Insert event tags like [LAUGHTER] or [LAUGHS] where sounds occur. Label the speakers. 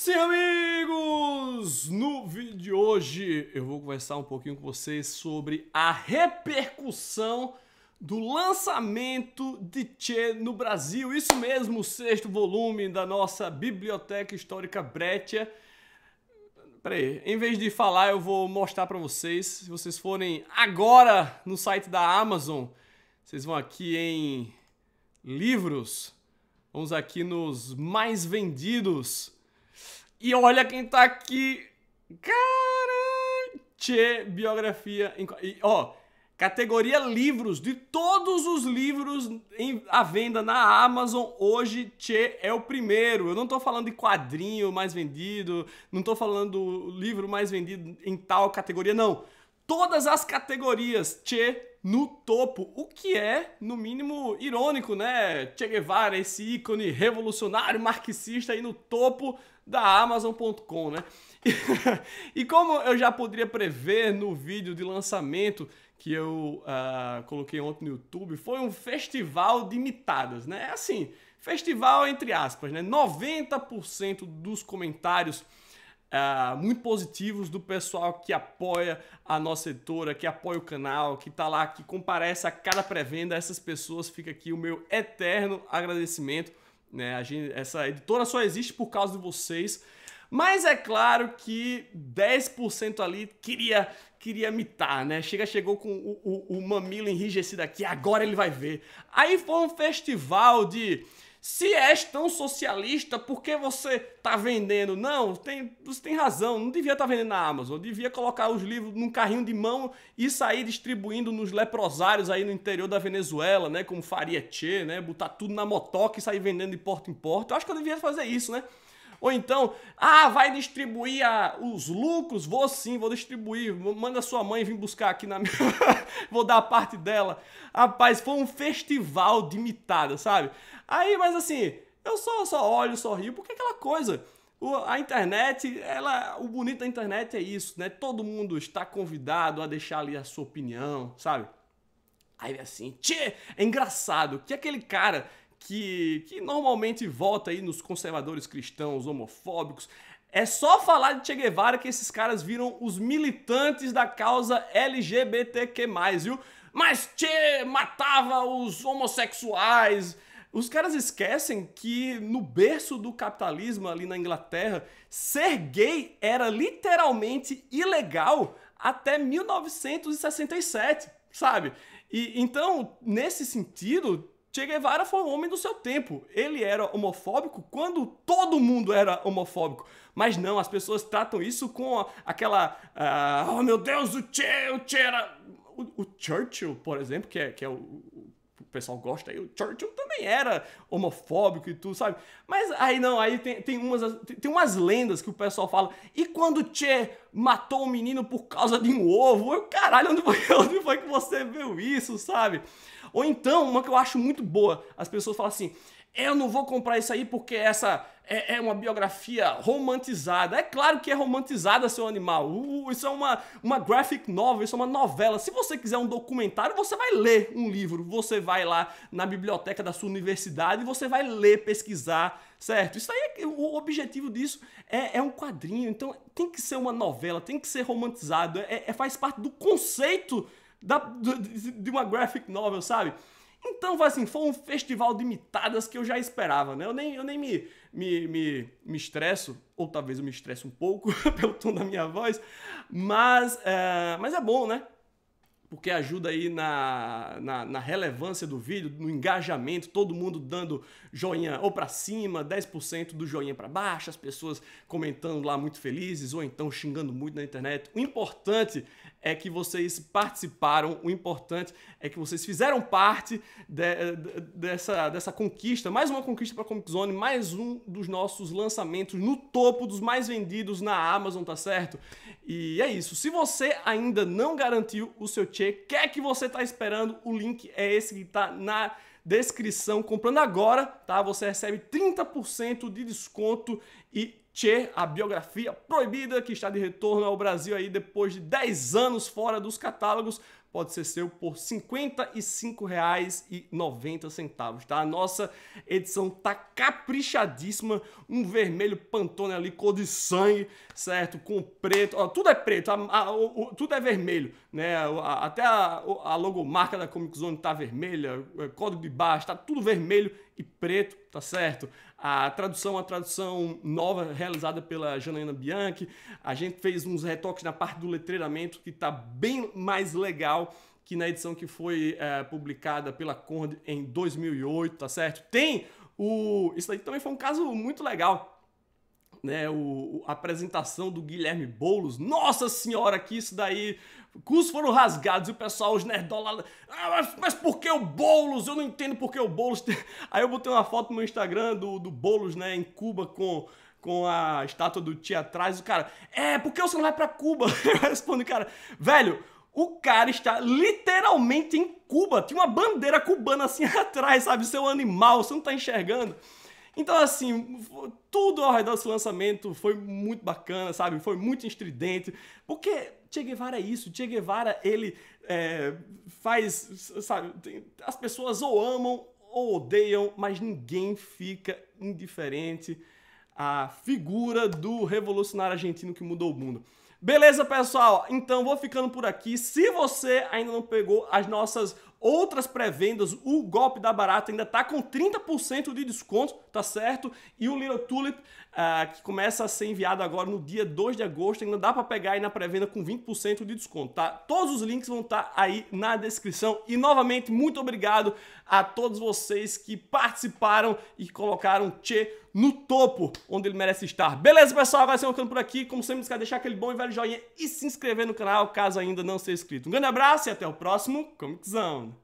Speaker 1: Sim, amigos! No vídeo de hoje eu vou conversar um pouquinho com vocês sobre a repercussão do lançamento de Che no Brasil. Isso mesmo, o sexto volume da nossa Biblioteca Histórica Bretia. Peraí, em vez de falar, eu vou mostrar para vocês. Se vocês forem agora no site da Amazon, vocês vão aqui em livros, vamos aqui nos mais vendidos. E olha quem tá aqui. caramba, Che biografia. E, ó, categoria livros. De todos os livros em, à venda na Amazon, hoje tchê é o primeiro. Eu não tô falando de quadrinho mais vendido, não tô falando do livro mais vendido em tal categoria, não. Todas as categorias, tchê no topo, o que é, no mínimo, irônico, né? Che Guevara, esse ícone revolucionário marxista aí no topo da Amazon.com, né? [LAUGHS] E, como eu já poderia prever no vídeo de lançamento que eu uh, coloquei ontem no YouTube, foi um festival de mitadas, né? É assim, festival entre aspas, né? 90% dos comentários uh, muito positivos do pessoal que apoia a nossa editora, que apoia o canal, que tá lá, que comparece a cada pré-venda. Essas pessoas fica aqui o meu eterno agradecimento. Né? Gente, essa editora só existe por causa de vocês. Mas é claro que 10% ali queria queria mitar, né? Chega, chegou com o, o, o mamilo enrijecido aqui, agora ele vai ver. Aí foi um festival de se és tão socialista, por que você tá vendendo? Não, tem, você tem razão, não devia estar tá vendendo na Amazon, devia colocar os livros num carrinho de mão e sair distribuindo nos leprosários aí no interior da Venezuela, né? Como faria Che, né? Botar tudo na motoca e sair vendendo de porta em porta. Eu acho que eu devia fazer isso, né? Ou então, ah, vai distribuir a, os lucros? Vou sim, vou distribuir. Manda sua mãe vir buscar aqui na minha. [LAUGHS] vou dar a parte dela. Rapaz, foi um festival de mitada, sabe? Aí, mas assim, eu só, só olho, só rio, porque é aquela coisa. A internet, ela, o bonito da internet é isso, né? Todo mundo está convidado a deixar ali a sua opinião, sabe? Aí assim, tchê, é engraçado que aquele cara que, que normalmente volta aí nos conservadores cristãos, homofóbicos. É só falar de Che Guevara que esses caras viram os militantes da causa LGBTQ+, viu? Mas Che matava os homossexuais, os caras esquecem que no berço do capitalismo ali na Inglaterra, ser gay era literalmente ilegal até 1967, sabe? E então, nesse sentido, Che Guevara foi um homem do seu tempo. Ele era homofóbico quando todo mundo era homofóbico. Mas não, as pessoas tratam isso com aquela. Uh, oh meu Deus, o Che, o Che era. O, o Churchill, por exemplo, que é, que é o, pessoal gosta aí, o Churchill também era homofóbico e tudo, sabe? Mas aí não, aí tem, tem, umas, tem, umas lendas que o pessoal fala. E quando Che matou o um menino por causa de um ovo? Eu, caralho, onde foi, [LAUGHS] onde foi que você viu isso, sabe? Ou então, uma que eu acho muito boa, as pessoas falam assim eu não vou comprar isso aí porque essa é, é, uma biografia romantizada. É claro que é romantizada, seu animal. Uh, isso é uma, uma graphic novel, isso é uma novela. Se você quiser um documentário, você vai ler um livro. Você vai lá na biblioteca da sua universidade e você vai ler, pesquisar, certo? Isso aí, é, o objetivo disso é, é um quadrinho. Então tem que ser uma novela, tem que ser romantizado. É, é faz parte do conceito da, de uma graphic novel, sabe? Então, assim, foi um festival de mitadas que eu já esperava, né? Eu nem, eu nem me, me, me, me estresso, ou talvez eu me estresse um pouco [LAUGHS] pelo tom da minha voz, mas é, mas é bom, né? porque ajuda aí na, na, na, relevância do vídeo, no engajamento, todo mundo dando joinha ou para cima, 10% do joinha para baixo, as pessoas comentando lá muito felizes ou então xingando muito na internet. O importante é que vocês participaram, o importante é que vocês fizeram parte de, de, dessa, dessa conquista, mais uma conquista para Comic Zone, mais um dos nossos lançamentos no topo dos mais vendidos na Amazon, tá certo? E é isso. Se você ainda não garantiu o seu Tchê. O que é que você está esperando? O link é esse que está na descrição. Comprando agora, tá? Você recebe 30% de desconto e Che, a biografia proibida que está de retorno ao Brasil aí depois de 10 anos fora dos catálogos pode ser seu por R$ 55,90, tá? A nossa edição tá caprichadíssima, um vermelho pantone ali, cor de sangue, certo? Com preto, ó, tudo é preto, a, a, o, tudo é vermelho, né? A, até a, a logomarca da Comic Zone tá vermelha, é, código de baixo, tá tudo vermelho e preto, tá certo? A tradução, a tradução nova realizada pela Janaína Bianchi. A gente fez uns retoques na parte do letreiramento que tá bem mais legal que na edição que foi é, publicada pela Conde em 2008, tá certo? Tem o... Isso daí também foi um caso muito legal né, o, a apresentação do Guilherme Boulos. Nossa senhora, que isso daí. Cus foram rasgados e o pessoal, os nerdola. Ah, mas, mas por que o Boulos? Eu não entendo por que o Boulos. Tem... [LAUGHS] Aí eu botei uma foto no meu Instagram do, do Boulos, né, em Cuba com. Com a estátua do Tia atrás, o cara, é, por que você não vai pra Cuba? [LAUGHS] Eu respondo, cara, velho, o cara está literalmente em Cuba. tem uma bandeira cubana assim [LAUGHS] atrás, sabe? Seu animal, você não tá enxergando. Então, assim, tudo ao redor desse lançamento foi muito bacana, sabe? Foi muito estridente, porque Che Guevara é isso. Che Guevara, ele é, faz, sabe, tem, as pessoas ou amam ou odeiam, mas ninguém fica indiferente à figura do revolucionário argentino que mudou o mundo. Beleza, pessoal? Então vou ficando por aqui. Se você ainda não pegou as nossas Outras pré-vendas, o golpe da barata ainda está com 30% de desconto, tá certo? E o Little Tulip, uh, que começa a ser enviado agora no dia 2 de agosto, ainda dá para pegar aí na pré-venda com 20% de desconto, tá? Todos os links vão estar tá aí na descrição. E novamente, muito obrigado a todos vocês que participaram e colocaram Tchê no topo, onde ele merece estar. Beleza, pessoal? Agora sim, ficando por aqui. Como sempre, não esquece de deixar aquele bom e velho joinha e se inscrever no canal caso ainda não seja inscrito. Um grande abraço e até o próximo Comic Zone.